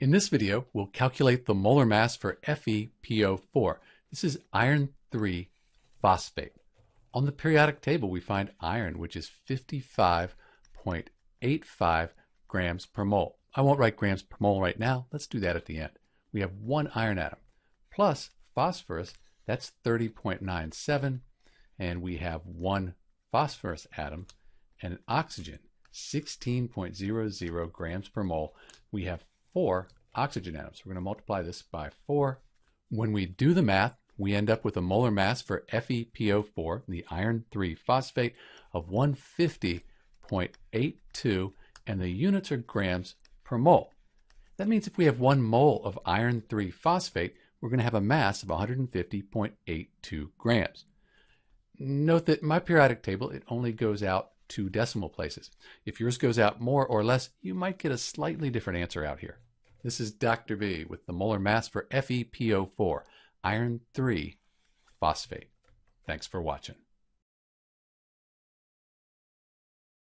In this video, we'll calculate the molar mass for FePO4. This is iron 3 phosphate. On the periodic table, we find iron, which is 55.85 grams per mole. I won't write grams per mole right now. Let's do that at the end. We have one iron atom plus phosphorus, that's 30.97, and we have one phosphorus atom and oxygen, 16.00 grams per mole. We have four oxygen atoms. We're going to multiply this by four. When we do the math, we end up with a molar mass for FePO4, the iron 3 phosphate, of 150.82, and the units are grams per mole. That means if we have one mole of iron 3 phosphate, we're going to have a mass of 150.82 grams. Note that my periodic table, it only goes out two decimal places. If yours goes out more or less, you might get a slightly different answer out here. This is Dr. B with the molar mass for FePO4, iron 3 phosphate. Thanks for watching.